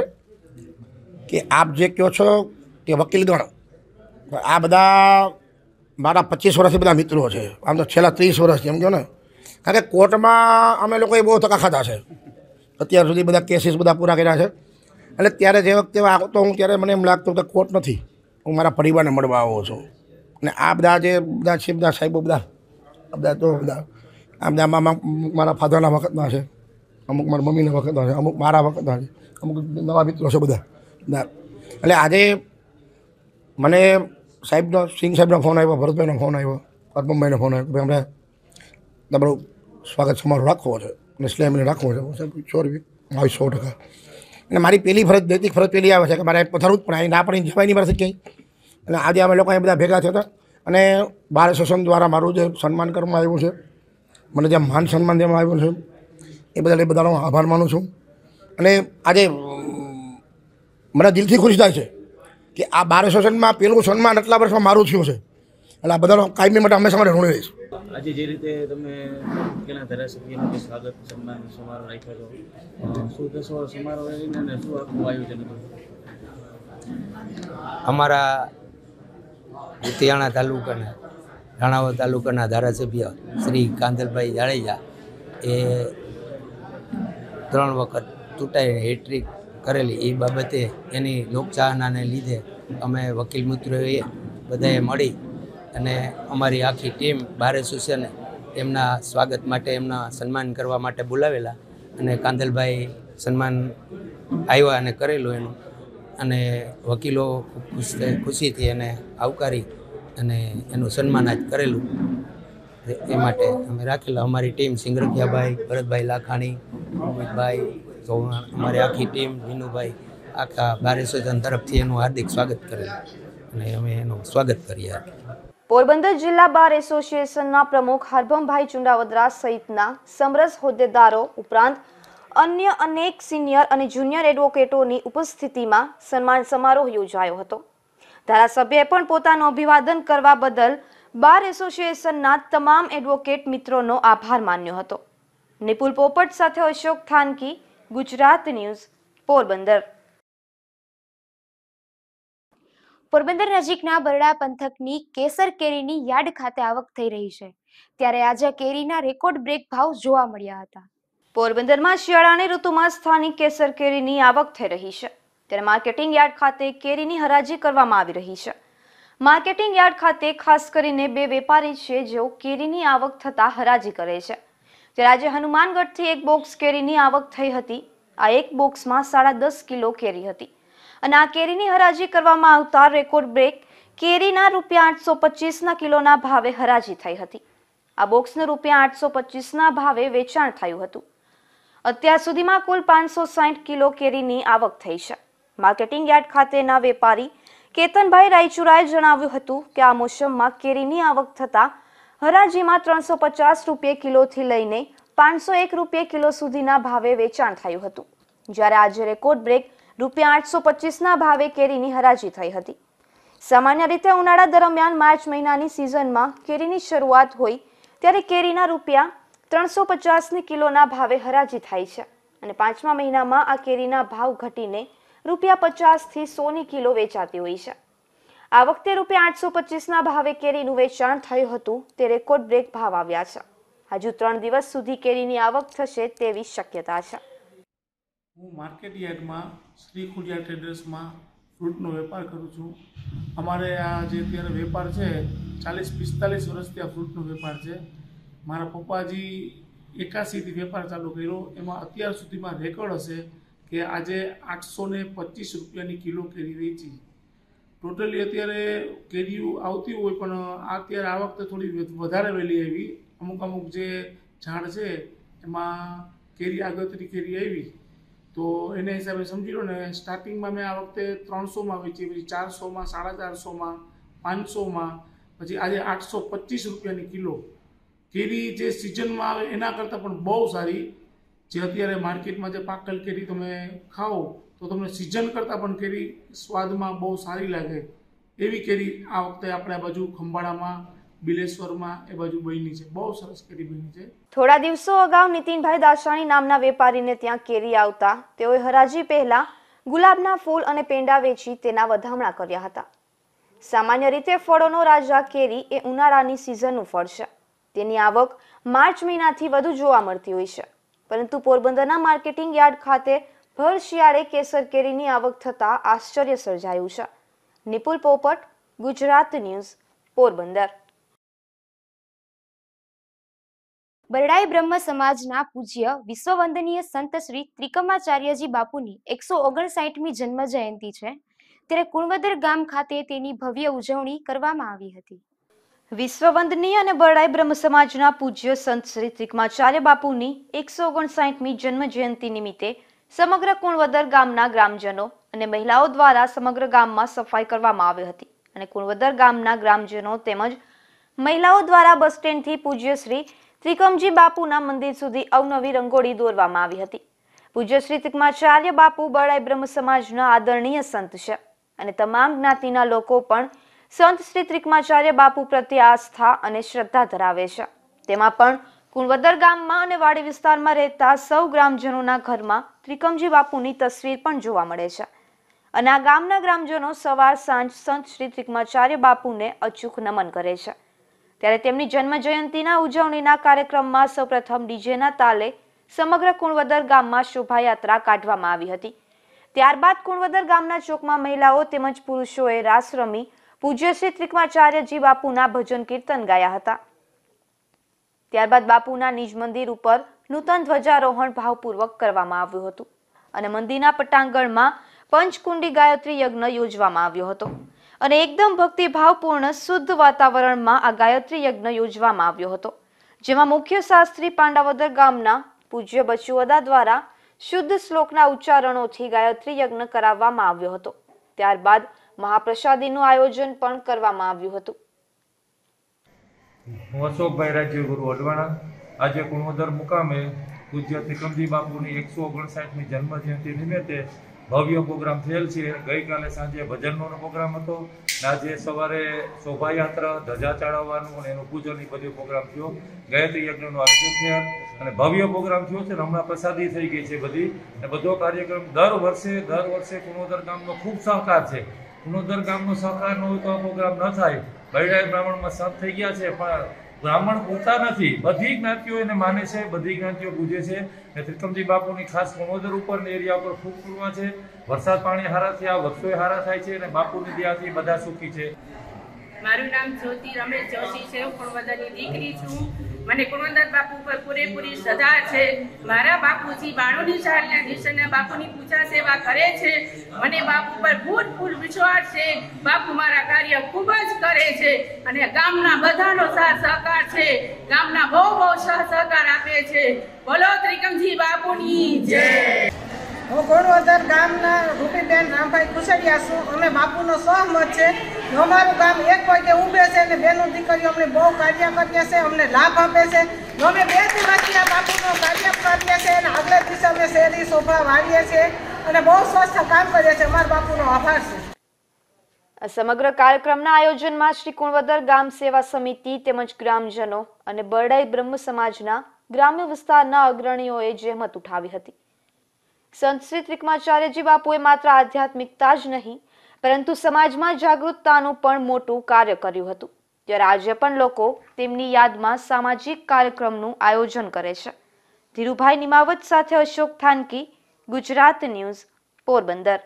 કે આપ જે કહો છો તે વકીલ ગણો આ બધા મારા પચીસ વર્ષથી બધા મિત્રો છે આમ તો છેલ્લા ત્રીસ વર્ષથી એમ કહો ને કારણ કે કોર્ટમાં અમે લોકોએ બહુ ધક્કા ખાધા છે અત્યાર સુધી બધા કેસીસ બધા પૂરા કર્યા છે એટલે ત્યારે જે વખતે આવતો હું ત્યારે મને એમ લાગતું કે કોર્ટ નથી હું મારા પરિવારને મળવા આવો છું અને આ બધા જે બધા છે બધા સાહેબો બધા બધા તો બધા આમ આમાં મારા ફાધરના વખતમાં છે અમુક મારા મમ્મીના વખતમાં છે અમુક મારા વખતના છે અમુક નવા મિત્રો છે બધા એટલે આજે મને સાહેબનો સિંહ સાહેબનો ફોન આવ્યો ભરતભાઈનો ફોન આવ્યો પદ્મભાઈનો ફોન આવ્યો ભાઈ હમણાં તમારું સ્વાગત સમારોહ રાખવો છે અને સ્લેમને રાખવો છે શ્યોર બી આવી સો ટકા અને મારી પહેલી ફરજ નૈતિક ફરજ પહેલી આવે છે કે મારે પથારવું જ પણ અહીં ના પડીને જવાય નહીં મારે ક્યાંય એટલે આજે અમે લોકો અહીં બધા ભેગા થયા હતા અને બાર સેશન દ્વારા મારું જે સન્માન કરવામાં આવ્યું છે મને જે માન સન્માન દેવામાં આવ્યું છે એ બદલ એ બધાનો આભાર માનું છું અને આજે મને દિલથી ખુશ થાય છે કે આ બાર એસોસિએશનમાં પેલું સન્માન આટલા વર્ષમાં મારું થયું છે એટલે આ બધાનો કાયમી માટે હંમેશા માટે ઋણી રહીશ આજે જે રીતે તમે કેટલા ધારાસભ્યનું સ્વાગત સન્માન સમારોહ રાખ્યો શું કહેશો સમારોહ રહીને શું આખું આયોજન અમારા ઉતિયાણા તાલુકાના રાણાવળ તાલુકાના ધારાસભ્ય શ્રી કાંધલભાઈ જાડેજા એ ત્રણ વખત ચૂંટાઈને હેટ્રિક કરેલી એ બાબતે એની લોકચાહનાને લીધે અમે વકીલ મિત્રોએ બધાએ મળી અને અમારી આખી ટીમ ભારે એસોસિએશને એમના સ્વાગત માટે એમના સન્માન કરવા માટે બોલાવેલા અને કાંધલભાઈ સન્માન આવ્યા અને કરેલું એનું અને વકીલો ખુશ ખુશીથી એને આવકારી અને એનું સન્માન આજ કરેલું એ માટે અમે રાખેલા અમારી ટીમ સિંગરખિયાભાઈ ભરતભાઈ લાખાણી અમિતભાઈ ચૌહાણ અમારી આખી ટીમ વિનુભાઈ આખા બારેસોજન તરફથી એનું હાર્દિક સ્વાગત કરેલું અને અમે એનું સ્વાગત કરીએ પોરબંદર જિલ્લા બાર એસોસિએશનના પ્રમુખ હરભમભાઈ ચુંડાવદરા સહિતના સમરસ હોદ્દેદારો ઉપરાંત અન્ય અનેક સિનિયર અને જુનિયર એડવોકેટોની ઉપસ્થિતિમાં સન્માન સમારોહ યોજાયો હતો ધારાસભ્યએ પણ પોતાનું અભિવાદન કરવા બદલ બાર એસોસિએશનના તમામ એડવોકેટ મિત્રોનો આભાર માન્યો હતો નિપુલ પોપટ સાથે અશોક થાનકી ગુજરાત ન્યૂઝ પોરબંદર પોરબંદર નજીકના બરડા પંથકની કેસર કેરીની યાર્ડ ખાતે આવક થઈ રહી છે ત્યારે આજે કેરીના રેકોર્ડ બ્રેક ભાવ જોવા મળ્યા હતા પોરબંદરમાં શિયાળાની ઋતુમાં સ્થાનિક કેસર કેરીની આવક થઈ રહી છે ત્યારે માર્કેટિંગ યાર્ડ ખાતે કેરીની હરાજી કરવામાં આવી રહી છે માર્કેટિંગ યાર્ડ ખાતે ખાસ કરીને બે વેપારી છે જેઓ કેરીની આવક થતાં હરાજી કરે છે ત્યારે આજે હનુમાનગઢથી એક બોક્સ કેરીની આવક થઈ હતી આ એક બોક્સમાં સાડા દસ કિલો કેરી હતી અને આ કેરીની હરાજી કરવામાં આવતા રેકોર્ડ બ્રેક કેરીના રૂપિયા આઠસો પચીસના કિલોના ભાવે હરાજી થઈ હતી આ બોક્સનું રૂપિયા આઠસો પચીસના ભાવે વેચાણ થયું હતું અત્યાર સુધીમાં કુલ પાંચસો સાઠ કિલો કેરીની આવક થઈ છે માર્કેટિંગ યાર્ડ ખાતેના વેપારી કેતનભાઈ રાયચુરાએ જણાવ્યું હતું કે આ મોસમમાં કેરીની આવક થતાં હરાજીમાં ત્રણસો પચાસ રૂપિયા કિલોથી લઈને પાંચસો એક રૂપિયે કિલો સુધીના ભાવે વેચાણ થયું હતું જ્યારે આજે રેકોર્ડ બ્રેક રૂપિયા આઠસો પચીસના ભાવે કેરીની હરાજી થઈ હતી સામાન્ય રીતે ઉનાળા દરમિયાન માર્ચ મહિનાની સિઝનમાં કેરીની શરૂઆત હોય ત્યારે કેરીના રૂપિયા ત્રણસો પચાસની કિલોના ભાવે હરાજી થાય છે અને પાંચમા મહિનામાં આ કેરીના ભાવ ઘટીને રૂપિયા પચાસથી સોની કિલો વેચાતી હોય છે આ વખતે રૂપિયા આઠસો પચીસના ભાવે કેરીનું વેચાણ થયું હતું તે રેકોર્ડ બ્રેક ભાવ આવ્યા છે હજુ ત્રણ દિવસ સુધી કેરીની આવક થશે તેવી શક્યતા છે હું માર્કેટ યાર્ડમાં શ્રી ખુડિયા ટ્રેડર્સમાં ફ્રૂટનો વેપાર કરું છું અમારે આ જે અત્યારે વેપાર છે ચાલીસ પિસ્તાલીસ વર્ષથી આ ફ્રૂટનો વેપાર છે મારા પપ્પાજી એકાસીથી વેપાર ચાલુ કર્યો એમાં અત્યાર સુધીમાં રેકોર્ડ હશે કે આજે આઠસો ને પચીસ રૂપિયાની કિલો કેરી વેચી ટોટલી અત્યારે કેરીઓ આવતી હોય પણ અત્યારે આ વખતે થોડી વધારે વહેલી આવી અમુક અમુક જે ઝાડ છે એમાં કેરી આગતરી કેરી આવી તો એને હિસાબે સમજી લો ને સ્ટાર્ટિંગમાં મેં આ વખતે ત્રણસોમાં વેચી પછી ચારસોમાં સાડા ચારસોમાં પાંચસોમાં પછી આજે આઠસો પચીસ રૂપિયાની કિલો કેરી જે સિઝનમાં આવે એના કરતાં પણ બહુ સારી જે અત્યારે માર્કેટમાં જે પાકલ કેરી તમે ખાઓ તો તમને સિઝન કરતાં પણ કેરી સ્વાદમાં બહુ સારી લાગે એવી કેરી આ વખતે આપણે આ બાજુ ખંભાળામાં બિલેશ્વરમાં એ બાજુ બની છે બહુ સરસ કેરી બની છે થોડા દિવસો અગાઉ નીતિનભાઈ દાસાણી નામના વેપારીને ત્યાં કેરી આવતા તેઓએ હરાજી પહેલા ગુલાબના ફૂલ અને પેંડા વેચી તેના વધામણા કર્યા હતા સામાન્ય રીતે ફળોનો રાજા કેરી એ ઉનાળાની સિઝનનું ફળ છે તેની આવક માર્ચ મહિનાથી વધુ જોવા મળતી હોય છે પરંતુ પોરબંદરના માર્કેટિંગ યાર્ડ ખાતે ભર શિયાળે કેસર કેરીની આવક થતાં આશ્ચર્ય સર્જાયું છે નિપુલ પોપટ ગુજરાત ન્યૂઝ પોરબંદર બરડાઈ બ્રહ્મ સમાજના પૂજ્ય વિશ્વવંદનીય સંત શ્રી ત્રિકમાચાર્યજી બાપુની એકસો ઓગણસાઠમી જન્મ જયંતિ છે ત્યારે કુણવદર ગામ ખાતે તેની ભવ્ય ઉજવણી કરવામાં આવી હતી વિશ્વવંદનીય અને બડાઈ બ્રહ્મ સમાજના પૂજ્ય સંત શ્રી ત્રિકમાચાર્ય બાપુની એકસો ઓગણસાઠમી જન્મ જયંતિ નિમિત્તે સમગ્ર કુણવદર ગામના ગ્રામજનો અને મહિલાઓ દ્વારા સમગ્ર ગામમાં સફાઈ કરવામાં આવી હતી અને કુણવદર ગામના ગ્રામજનો તેમજ મહિલાઓ દ્વારા બસ સ્ટેન્ડથી પૂજ્ય શ્રી ત્રિકમજી બાપુના મંદિર સુધી અવનવી રંગોળી દોરવામાં આવી હતી પૂજ્ય શ્રી ત્રિકમાચાર્ય બાપુ બડાઈ બ્રહ્મ સમાજના આદરણીય સંત છે અને તમામ જ્ઞાતિના લોકો પણ સંત શ્રી ત્રિકમાચાર્ય બાપુ પ્રત્યે આસ્થા અને શ્રદ્ધા ધરાવે છે તેમાં પણ કુણવદર ગામમાં અને વાડી વિસ્તારમાં રહેતા સૌ ગ્રામજનોના ઘરમાં ત્રિકમજી બાપુની તસવીર પણ જોવા મળે છે અને આ ગામના ગ્રામજનો સવાર સાંજ સંત શ્રી ત્રિકમાચાર્ય બાપુને અચૂક નમન કરે છે ત્યારે તેમની જન્મ જયંતિના ઉજવણીના કાર્યક્રમમાં સૌપ્રથમ ડીજેના તાલે સમગ્ર કુણવદર ગામમાં શોભાયાત્રા કાઢવામાં આવી હતી ત્યારબાદ કુણવદર ગામના ચોકમાં મહિલાઓ તેમજ પુરુષોએ રાસ રમી પૂજ્ય શ્રી ત્રિકમાચાર્યજી બાપુના ભજન કીર્તન ગાયા હતા ત્યારબાદ બાપુના નિજ મંદિર ઉપર નૂતન ધ્વજારોહણ ભાવપૂર્વક કરવામાં આવ્યું હતું અને મંદિરના પટાંગણમાં પંચકુંડી ગાયત્રી યજ્ઞ યોજવામાં આવ્યો હતો અને એકદમ ભક્તિભાવપૂર્ણ શુદ્ધ વાતાવરણમાં આ ગાયત્રી યજ્ઞ યોજવામાં આવ્યો હતો જેમાં મુખ્ય શાસ્ત્રી પાંડાવદર ગામના પૂજ્ય બચુવદા દ્વારા શુદ્ધ શ્લોકના ઉચ્ચારણોથી ગાયત્રી યજ્ઞ કરાવવામાં આવ્યો હતો ત્યારબાદ મહાપ્રસાદીનું આયોજન પણ કરવામાં આવ્યું હતું હું અશોકભાઈ રાજ્યગુરુ અડવાણા આજે ગુણોદર મુકામે પૂજ્ય ત્રિકમજી બાપુની એકસો ઓગણસાઠમી જન્મજયંતિ નિમિત્તે ભવ્ય પ્રોગ્રામ થયેલ છે ગઈકાલે સાંજે ભજનનો પ્રોગ્રામ હતો આજે સવારે શોભાયાત્રા ધજા ચડાવવાનું અને એનું પૂજન બધું પ્રોગ્રામ થયો ગાયત્રી યજ્ઞનું આયોજન થયા અને ભવ્ય પ્રોગ્રામ થયો છે હમણાં પ્રસાદી થઈ ગઈ છે બધી અને બધો કાર્યક્રમ દર વર્ષે દર વર્ષે કુણોદર ગામનો ખૂબ સહકાર છે ગુણોધર ગામનો સહકાર ન હોય તો આખો ગ્રામ ન થાય બૈરાય બ્રાહ્મણમાં સત થઈ ગયા છે પણ બ્રાહ્મણ પૂરતા નથી બધી જ્ઞાતિઓ એને માને છે બધી જ્ઞાતિઓ પૂજે છે ને ત્રિકમજી બાપુની ખાસ ગુણોધર ઉપર ને એરિયા ઉપર ખૂબ પૂર્વા છે વરસાદ પાણી હારા થયા વર્ષોય હારા થાય છે અને બાપુની દયાથી બધા સુખી છે મારું નામ જ્યોતિ રમેશ જોશી છે હું પણ દીકરી છું મને કુણવંદાસ બાપુ પર પૂરેપૂરી શ્રદ્ધા છે મારા બાપુજી બાણુની ચાલના દિવસના બાપુની પૂજા સેવા કરે છે મને બાપુ પર ભૂતપૂર્વ વિશ્વાસ છે બાપુ મારા કાર્ય ખૂબ જ કરે છે અને ગામના બધાનો સાથ સહકાર છે ગામના બહુ બહુ સહ સહકાર આપે છે બોલો ત્રિકમજી બાપુની જય હું ગોળવર્ધન ગામના રૂપીબેન રામભાઈ કુશડિયા છું અમે બાપુનો સહમત છે અમારું ગામ એક વાગે ઊભે છે અને બેનો દીકરીઓ અમને બહુ કાર્ય કર્યા છે અમને લાભ આપે છે અમે બે દિવસથી આ બાપુનો કાર્ય કરીએ છે અને આગલે દિવસે અમે શેરી શોભા વાળીએ છીએ અને બહુ સ્વસ્થ કામ કર્યા છે અમારા બાપુનો આભાર છે સમગ્ર કાર્યક્રમના આયોજનમાં શ્રી કુણવદર ગામ સેવા સમિતિ તેમજ ગ્રામજનો અને બરડાઈ બ્રહ્મ સમાજના ગ્રામ્ય વિસ્તારના અગ્રણીઓએ જહેમત ઉઠાવી હતી સંત શ્રી ત્રિકમાચાર્યજી બાપુએ માત્ર આધ્યાત્મિકતા જ નહીં પરંતુ સમાજમાં જાગૃતતાનું પણ મોટું કાર્ય કર્યું હતું ત્યારે આજે પણ લોકો તેમની યાદમાં સામાજિક કાર્યક્રમનું આયોજન કરે છે ધીરુભાઈ નિમાવત સાથે અશોક થાનકી ગુજરાત ન્યૂઝ પોરબંદર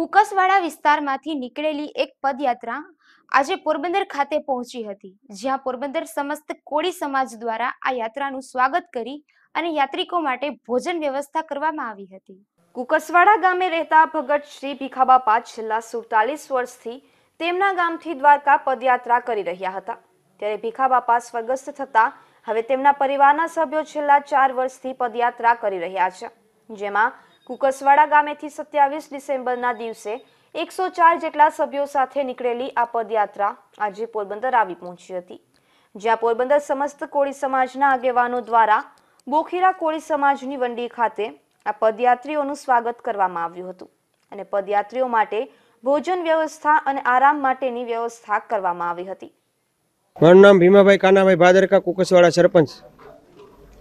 કુકસવાડા વિસ્તારમાંથી નીકળેલી એક પદયાત્રા આજે પોરબંદર ખાતે પહોંચી હતી જ્યાં પોરબંદર સમસ્ત કોળી સમાજ દ્વારા આ યાત્રાનું સ્વાગત કરી અને યાત્રિકો માટે ભોજન વ્યવસ્થા કરવામાં આવી હતી કુકસવાડા ગામે રહેતા ભગત શ્રી ભીખાબાપા છેલ્લા સુડતાલીસ વર્ષથી તેમના ગામથી દ્વારકા પદયાત્રા કરી રહ્યા હતા ત્યારે ભીખાબાપા સ્વર્ગસ્થ થતા હવે તેમના પરિવારના સભ્યો છેલ્લા ચાર વર્ષથી પદયાત્રા કરી રહ્યા છે જેમાં કુકસવાડા ગામેથી સત્યાવીસ ડિસેમ્બરના દિવસે એકસો ચાર જેટલા સભ્યો સાથે નીકળેલી આ પદયાત્રા આજે પોરબંદર આવી પહોંચી હતી જ્યાં પોરબંદર સમસ્ત કોળી સમાજના આગેવાનો દ્વારા બોખીરા કોળી સમાજની વંડી ખાતે આ પદયાત્રીઓનું સ્વાગત કરવામાં આવ્યું હતું અને પદયાત્રીઓ માટે ભોજન વ્યવસ્થા અને આરામ માટેની વ્યવસ્થા કરવામાં આવી હતી મારું નામ ભીમાભાઈ કાનાભાઈ ભાદરકા કુકસવાડા સરપંચ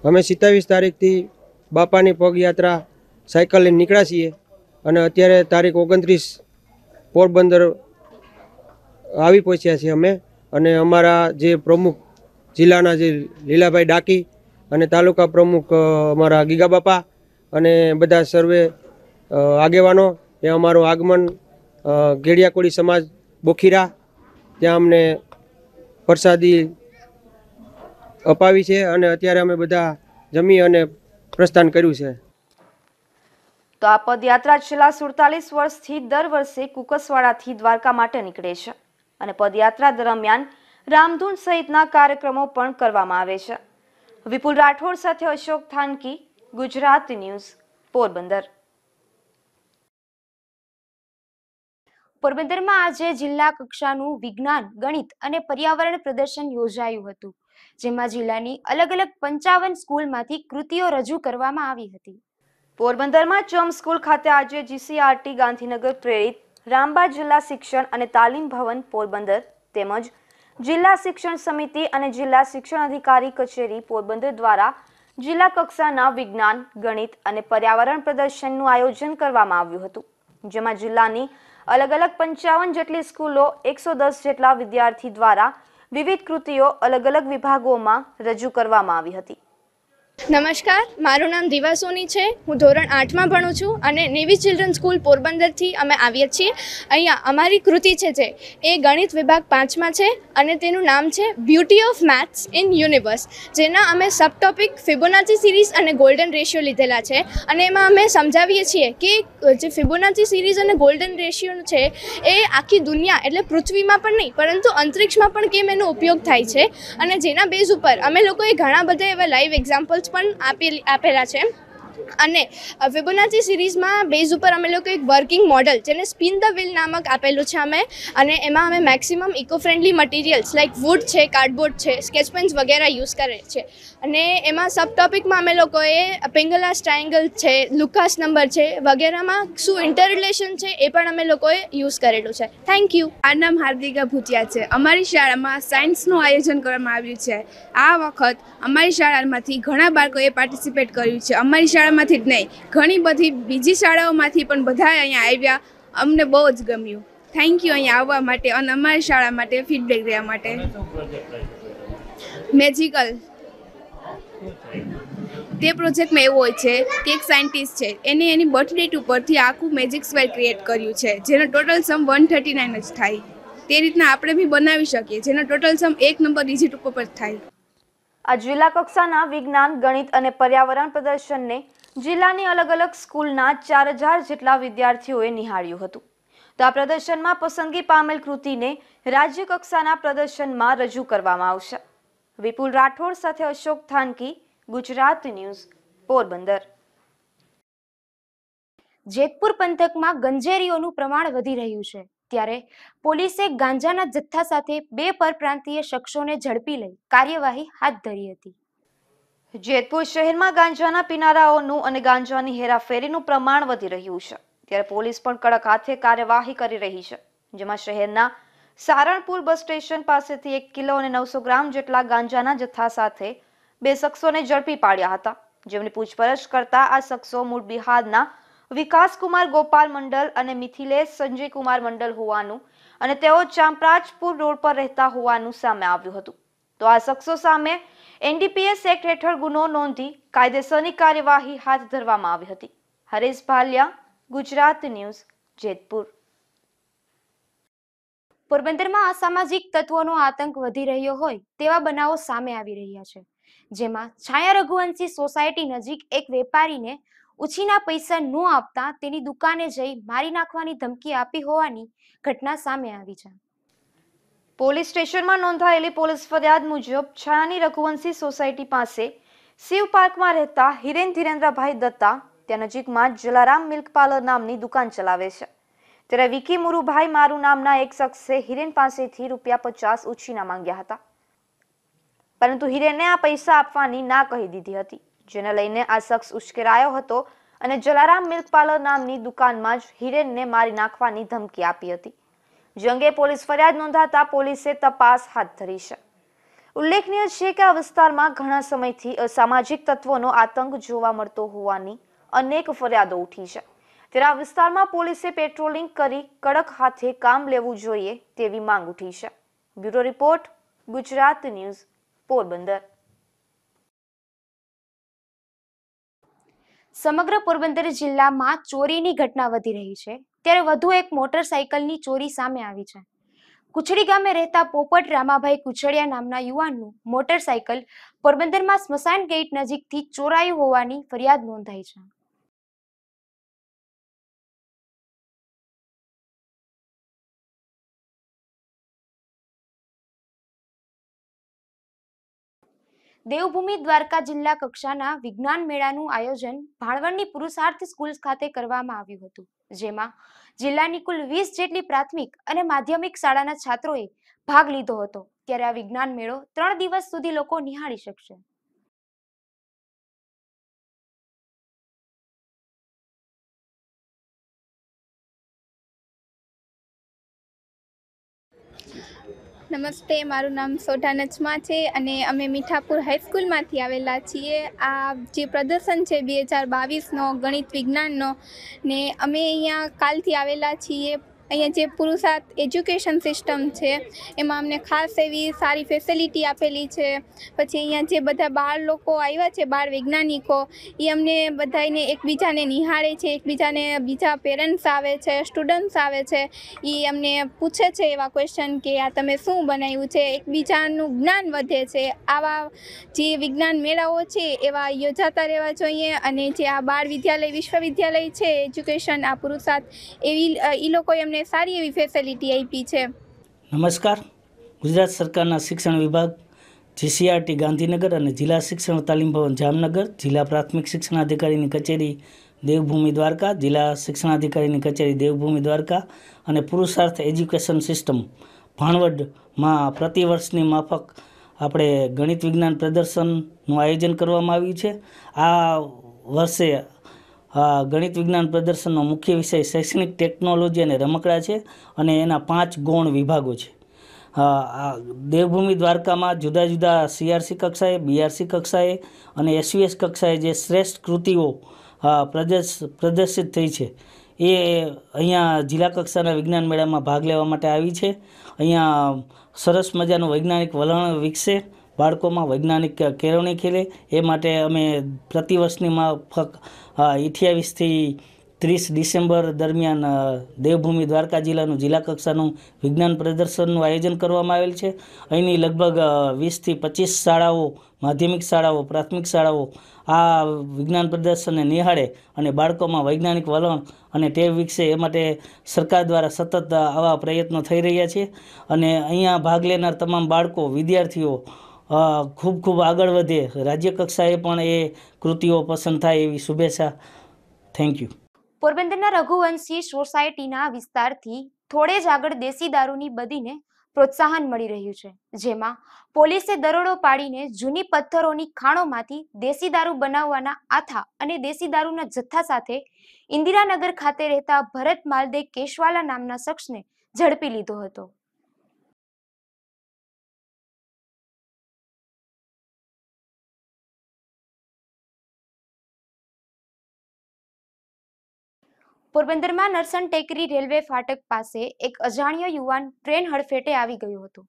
અમે સિત્તાવીસ તારીખથી બાપાની પગયાત્રા સાયકલ લઈને નીકળ્યા છીએ અને અત્યારે તારીખ ઓગણત્રીસ પોરબંદર આવી પહોંચ્યા છીએ અમે અને અમારા જે પ્રમુખ જિલ્લાના જે લીલાભાઈ ડાકી અને તાલુકા પ્રમુખ અમારા ગીગા બાપા અને બધા સર્વે આગેવાનો એ અમારું આગમન ગેડિયાકોડી સમાજ બોખીરા ત્યાં અમને પ્રસાદી અપાવી છે અને અત્યારે અમે બધા જમી અને પ્રસ્થાન કર્યું છે તો આ પદયાત્રા છેલ્લા સુડતાલીસ વર્ષથી દર વર્ષે કુકસવાડાથી દ્વારકા માટે નીકળે છે અને પદયાત્રા દરમિયાન રામધૂન સહિતના કાર્યક્રમો પણ કરવામાં આવે છે વિપુલ રાઠોડ સાથે અશોક થાનકી ગુજરાત ન્યૂઝ પોરબંદર પોરબંદરમાં આજે જિલ્લા કક્ષાનું વિજ્ઞાન ગણિત અને પર્યાવરણ પ્રદર્શન યોજાયું હતું જેમાં જિલ્લાની અલગ અલગ પંચાવન સ્કૂલમાંથી કૃતિઓ રજૂ કરવામાં આવી હતી પોરબંદરમાં ચમ સ્કૂલ ખાતે આજે જીસીઆરટી ગાંધીનગર પ્રેરિત રામબા જિલ્લા શિક્ષણ અને તાલીમ ભવન પોરબંદર તેમજ જિલ્લા શિક્ષણ સમિતિ અને જિલ્લા શિક્ષણ અધિકારી કચેરી પોરબંદર દ્વારા જિલ્લા કક્ષાના વિજ્ઞાન ગણિત અને પર્યાવરણ પ્રદર્શનનું આયોજન કરવામાં આવ્યું હતું જેમાં જિલ્લાની અલગ અલગ પંચાવન જેટલી સ્કૂલો એકસો દસ જેટલા વિદ્યાર્થી દ્વારા વિવિધ કૃતિઓ અલગ અલગ વિભાગોમાં રજૂ કરવામાં આવી હતી નમસ્કાર મારું નામ દીવા સોની છે હું ધોરણ આઠમાં ભણું છું અને નેવી ચિલ્ડ્રન સ્કૂલ પોરબંદરથી અમે આવીએ છીએ અહીંયા અમારી કૃતિ છે જે એ ગણિત વિભાગ પાંચમાં છે અને તેનું નામ છે beauty of maths in universe જેના અમે સબ ટોપિક ફિબોનાચી સિરીઝ અને ગોલ્ડન રેશિયો લીધેલા છે અને એમાં અમે સમજાવીએ છીએ કે જે ફિબોનાચી સિરીઝ અને ગોલ્ડન રેશિયો છે એ આખી દુનિયા એટલે પૃથ્વીમાં પણ નહીં પરંતુ અંતરિક્ષમાં પણ કેમ એનો ઉપયોગ થાય છે અને જેના બેઝ ઉપર અમે લોકોએ ઘણા બધા એવા લાઈવ એક્ઝામ્પલ રિઝલ્ટ પણ આપેલી આપેલા છે અને ફિબોનાચી સિરીઝમાં બેઝ ઉપર અમે લોકો એક વર્કિંગ મોડલ જેને સ્પિન ધ વિલ નામક આપેલું છે અમે અને એમાં અમે maximum eco friendly materials like wood છે કાર્ડબોર્ડ છે સ્કેચ પેન્સ વગેરે યુઝ કરે છે અને એમાં સબ ટોપિકમાં અમે લોકોએ પિંગલાસ ટ્રાયેંગલ છે લુકાસ નંબર છે વગેરેમાં શું ઇન્ટર રિલેશન છે એ પણ અમે લોકોએ યુઝ કરેલું છે થેન્ક યુ આ નામ હાર્દિકા ભૂટિયા છે અમારી શાળામાં સાયન્સનું આયોજન કરવામાં આવ્યું છે આ વખત અમારી શાળામાંથી ઘણા બાળકોએ પાર્ટિસિપેટ કર્યું છે અમારી શાળામાંથી જ નહીં ઘણી બધી બીજી શાળાઓમાંથી પણ બધા અહીંયા આવ્યા અમને બહુ જ ગમ્યું થેન્ક યુ અહીંયા આવવા માટે અને અમારી શાળા માટે ફીડબેક દેવા માટે મેજિકલ તે પ્રોજેક્ટમાં એવું હોય છે કે એક સાયન્ટિસ્ટ છે એને એની બર્થડેટ ઉપરથી આખું મેજિક સ્ક્વેર ક્રિએટ કર્યું છે જેનો total sum one thirty nine જ થાય તે રીતના આપણે બી બનાવી શકીએ જેનો ટોટલ સમ એક નંબર ડિજિટ ઉપર પર થાય આ જિલ્લા કક્ષાના વિજ્ઞાન ગણિત અને પર્યાવરણ પ્રદર્શનને જિલ્લાની અલગ અલગ સ્કૂલના ચાર હજાર જેટલા વિદ્યાર્થીઓએ નિહાળ્યું હતું તો આ પ્રદર્શનમાં પસંદગી પામેલ કૃતિને રાજ્ય કક્ષાના પ્રદર્શનમાં રજૂ કરવામાં આવશે વિપુલ રાઠોડ સાથે અશોક થાનકી ગુજરાત ન્યૂઝ પોરબંદર જેતપુર પંથકમાં ગંજેરીઓનું પ્રમાણ વધી રહ્યું છે ત્યારે પોલીસે ગાંજાના જથ્થા સાથે બે પરપ્રાંતીય શખ્સોને ઝડપી લઈ કાર્યવાહી હાથ ધરી હતી જેતપુર શહેરમાં ગાંજાના પિનારાઓનું અને ગાંજાની હેરાફેરીનું પ્રમાણ વધી રહ્યું છે ત્યારે પોલીસ પણ કડક હાથે કાર્યવાહી કરી રહી છે જેમાં શહેરના સારણપુર બસ સ્ટેશન પાસેથી એક કિલો અને નવસો ગ્રામ જેટલા ગાંજાના જથ્થા સાથે બે શખ્સોને ઝડપી પાડ્યા હતા જેમની પૂછપરછ કરતા આ શખ્સો મૂળ બિહારના વિકાસકુમાર ગોપાલ મંડલ અને મિથિલેશ સંજયકુમાર મંડલ હોવાનું અને તેઓ ચાંપરાજપુર રોડ પર રહેતા હોવાનું સામે આવ્યું હતું તો આ શખ્સો સામે એનડીપીએસ એક્ટ હેઠળ ગુનો નોંધી કાયદેસરની કાર્યવાહી હાથ ધરવામાં આવી હતી હરેશ ભાલિયા ગુજરાત ન્યૂઝ જેતપુર પોરબંદરમાં અસામાજિક તત્વોનો આતંક વધી રહ્યો હોય તેવા બનાવો સામે આવી રહ્યા છે જેમાં છાયા રઘુવંશી સોસાયટી નજીક એક વેપારીને ઉછીના પૈસા ન આપતા તેની દુકાને જઈ મારી નાખવાની ધમકી આપી હોવાની ઘટના સામે આવી છે પોલીસ સ્ટેશનમાં નોંધાયેલી પોલીસ ફરિયાદ મુજબ છાયાની રઘુવંશી સોસાયટી પાસે શિવ પાર્કમાં રહેતા હિરેન ધીરેન્દ્રભાઈ દત્તા ત્યાં નજીકમાં જલારામ મિલ્ક પાર્લર નામની દુકાન ચલાવે છે ત્યારે વિકી મુરુભાઈ મારું નામના એક શખ્સે હિરેન પાસેથી રૂપિયા પચાસ ઉછીના માંગ્યા હતા પરંતુ હિરેને આ પૈસા આપવાની ના કહી દીધી હતી જેને લઈને આ શખ્સ ઉશ્કેરાયો હતો અને જલારામ મિલ્ક પાર્લર નામની દુકાનમાં જ હિરેનને મારી નાખવાની ધમકી આપી હતી જે અંગે પોલીસ ફરિયાદ નોંધાતા પોલીસે તપાસ હાથ ધરી છે ઉલ્લેખનીય છે કે આ વિસ્તારમાં ઘણા સમયથી અસામાજિક તત્વોનો આતંક જોવા મળતો હોવાની અનેક ફરિયાદો ઉઠી છે ત્યારે આ વિસ્તારમાં પોલીસે પેટ્રોલિંગ કરી કડક હાથે કામ લેવું જોઈએ તેવી માંગ ઉઠી છે bureau report Gujarat news Porbandar સમગ્ર પોરબંદર જિલ્લામાં ચોરીની ઘટના વધી રહી છે ત્યારે વધુ એક મોટરસાયકલની ચોરી સામે આવી છે કુચડી ગામે રહેતા પોપટ રામાભાઈ કુચડિયા નામના યુવાનનું મોટરસાયકલ પોરબંદરમાં સ્મશાન ગેટ નજીકથી ચોરાયું હોવાની ફરિયાદ નોંધાઈ છે દેવભૂમિ દ્વારકા જિલ્લા કક્ષાના વિજ્ઞાન મેળાનું આયોજન ભાણવડની પુરુષાર્થ સ્કૂલ ખાતે કરવામાં આવ્યું હતું જેમાં જિલ્લાની કુલ વીસ જેટલી પ્રાથમિક અને માધ્યમિક શાળાના છાત્રોએ ભાગ લીધો હતો ત્યારે આ વિજ્ઞાન મેળો ત્રણ દિવસ સુધી લોકો નિહાળી શકશે નમસ્તે મારું નામ સોઢા નજમા છે અને અમે મીઠાપુર હાઈસ્કૂલમાંથી આવેલા છીએ આ જે પ્રદર્શન છે બે હજાર બાવીસનો ગણિત વિજ્ઞાનનો ને અમે અહીંયા કાલથી આવેલા છીએ અહીંયા જે પુરુષાર્થ એજ્યુકેશન સિસ્ટમ છે એમાં અમને ખાસ એવી સારી ફેસિલિટી આપેલી છે પછી અહીંયા જે બધા બાળ લોકો આવ્યા છે બાળ વૈજ્ઞાનિકો એ અમને બધાને એકબીજાને નિહાળે છે એકબીજાને બીજા પેરેન્ટ્સ આવે છે સ્ટુડન્ટ્સ આવે છે એ અમને પૂછે છે એવા ક્વેશ્ચન કે આ તમે શું બનાવ્યું છે એકબીજાનું જ્ઞાન વધે છે આવા જે વિજ્ઞાન મેળાઓ છે એવા યોજાતા રહેવા જોઈએ અને જે આ બાળ વિદ્યાલય વિશ્વવિદ્યાલય છે એજ્યુકેશન આ પુરુષાર્થ એવી એ લોકોએ અમને એમને સારી એવી ફેસિલિટી આપી છે નમસ્કાર ગુજરાત સરકારના શિક્ષણ વિભાગ જીસીઆરટી ગાંધીનગર અને જિલ્લા શિક્ષણ તાલીમ ભવન જામનગર જિલ્લા પ્રાથમિક શિક્ષણાધિકારીની કચેરી દેવભૂમિ દ્વારકા જિલ્લા શિક્ષણાધિકારીની કચેરી દેવભૂમિ દ્વારકા અને પુરુષાર્થ એજ્યુકેશન સિસ્ટમ ભાણવડમાં પ્રતિવર્ષની માફક આપણે ગણિત વિજ્ઞાન પ્રદર્શનનું આયોજન કરવામાં આવ્યું છે આ વર્ષે ગણિત વિજ્ઞાન પ્રદર્શનનો મુખ્ય વિષય શૈક્ષણિક ટેકનોલોજી અને રમકડા છે અને એના પાંચ ગૌણ વિભાગો છે દેવભૂમિ દ્વારકામાં જુદા જુદા સીઆરસી કક્ષાએ બીઆરસી કક્ષાએ અને એસવીએસ કક્ષાએ જે શ્રેષ્ઠ કૃતિઓ પ્રદર્શ પ્રદર્શિત થઈ છે એ અહીંયા જિલ્લા કક્ષાના વિજ્ઞાન મેળામાં ભાગ લેવા માટે આવી છે અહીંયા સરસ મજાનું વૈજ્ઞાનિક વલણ વિકસે બાળકોમાં વૈજ્ઞાનિક કેળવણી ખીલે એ માટે અમે પ્રતિવર્ષની માફક અઠ્યાવીસથી ત્રીસ ડિસેમ્બર દરમિયાન દેવભૂમિ દ્વારકા જિલ્લાનું જિલ્લા કક્ષાનું વિજ્ઞાન પ્રદર્શનનું આયોજન કરવામાં આવેલ છે અહીંની લગભગ વીસથી પચીસ શાળાઓ માધ્યમિક શાળાઓ પ્રાથમિક શાળાઓ આ વિજ્ઞાન પ્રદર્શનને નિહાળે અને બાળકોમાં વૈજ્ઞાનિક વલણ અને ટેવ વિકસે એ માટે સરકાર દ્વારા સતત આવા પ્રયત્નો થઈ રહ્યા છે અને અહીંયા ભાગ લેનાર તમામ બાળકો વિદ્યાર્થીઓ ખૂબ ખૂબ આગળ વધે રાજ્ય કક્ષાએ પણ એ કૃતિઓ પસંદ થાય એવી શુભેચ્છા થેન્ક યુ પોરબંદરના રઘુવંશી સોસાયટીના વિસ્તારથી થોડે જ આગળ દેશી દારૂની બદીને પ્રોત્સાહન મળી રહ્યું છે જેમાં પોલીસે દરોડો પાડીને જૂની પથ્થરોની ખાણોમાંથી દેશી દારૂ બનાવવાના આથા અને દેશી દારૂના જથ્થા સાથે ઇન્દિરાનગર ખાતે રહેતા ભરત માલદે કેશવાલા નામના શખ્સને ઝડપી લીધો હતો પોરબંદરમાં નરસન ટેકરી રેલવે ફાટક પાસે એક અજાણ્યો યુવાન ટ્રેન હડફેટે આવી ગયો હતો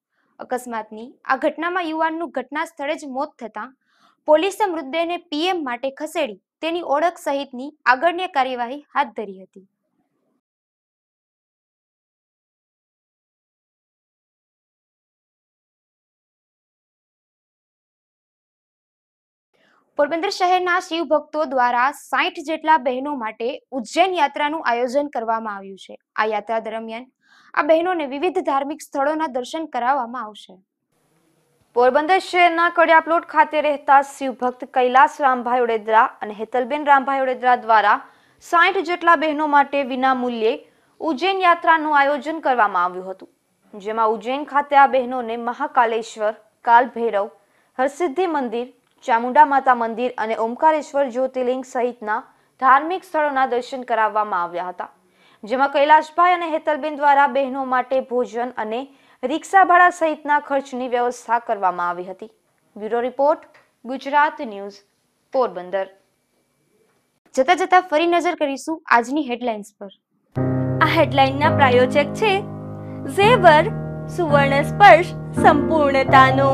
અકસ્માતની આ ઘટનામાં યુવાનનું ઘટના સ્થળે જ મોત થતાં પોલીસે મૃતદેહને પીએમ માટે ખસેડી તેની ઓળખ સહિતની આગળની કાર્યવાહી હાથ ધરી હતી પોરબંદર શહેરના શિવ ભક્તો દ્વારા સાઠ જેટલા બહેનો માટે ઉજ્જૈન યાત્રાનું આયોજન કરવામાં આવ્યું છે આ યાત્રા દરમિયાન આ બહેનોને વિવિધ ધાર્મિક સ્થળોના દર્શન કરાવવામાં આવશે પોરબંદર શહેરના કડિયાપ્લોટ ખાતે રહેતા શિવભક્ત કૈલાસ રામભાઈ ઓડેદરા અને હેતલબેન રામભાઈ ઓડેદરા દ્વારા સાઠ જેટલા બહેનો માટે વિના મૂલ્યે ઉજ્જૈન યાત્રાનું આયોજન કરવામાં આવ્યું હતું જેમાં ઉજ્જૈન ખાતે આ બહેનોને મહાકાલેશ્વર કાલ ભૈરવ હરસિદ્ધિ મંદિર ચામુંડા માતા મંદિર અને ઓમકારેશ્વર જ્યોતિર્લિંગ સહિતના ધાર્મિક સ્થળોના દર્શન કરાવવામાં આવ્યા હતા જેમાં કૈલાશભાઈ અને હેતલબેન દ્વારા બહેનો માટે ભોજન અને રિક્ષા ભાડા સહિતના ખર્ચની વ્યવસ્થા કરવામાં આવી હતી bureau report Gujarat news Porbandar જતા જતા ફરી નજર કરીશું આજની હેડલાઇન્સ પર આ હેડલાઇનના પ્રાયોજક છે ઝેવર સુવર્ણ સ્પર્શ સંપૂર્ણતાનો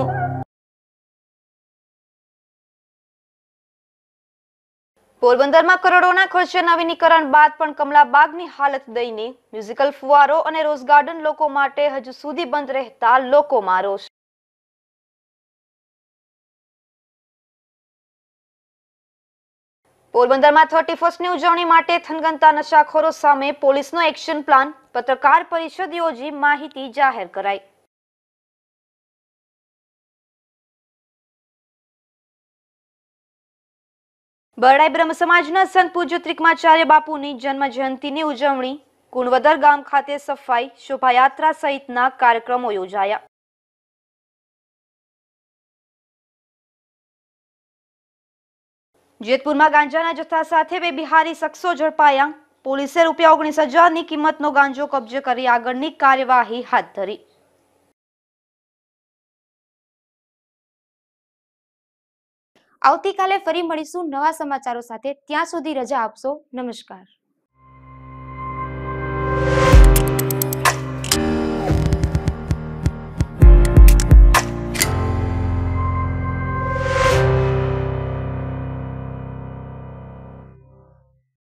પોરબંદરમાં કરોડોના ખર્ચે નવીનીકરણ બાદ પણ કમલાબાગની હાલત દયની મ્યુઝિકલ ફુવારો અને રોઝ ગાર્ડન લોકો માટે હજુ સુધી બંધ રહેતા લોકોમાં રોષ પોરબંદરમાં થર્ટી ફર્સ્ટની ઉજવણી માટે થનગનતા નશાખોરો સામે પોલીસનો એક્શન પ્લાન પત્રકાર પરિષદ યોજી માહિતી જાહેર કરાઈ બરડાઈ બ્રહ્મ સમાજના સંત પૂજ્ય ત્રિકમાચાર્ય બાપુની જન્મ જયંતિની ઉજવણી કુણવદર ગામ ખાતે સફાઈ શોભાયાત્રા સહિતના કાર્યક્રમો યોજાયા જેતપુરમાં ગાંજાના જથ્થા સાથે બે બિહારી શખ્સો ઝડપાયા પોલીસે રૂપિયા ઓગણીસ હજારની કિંમતનો ગાંજો કબજે કરી આગળની કાર્યવાહી હાથ ધરી આવતીકાલે ફરી મળીશું નવા સમાચારો સાથે ત્યાં સુધી રજા આપશો નમસ્કાર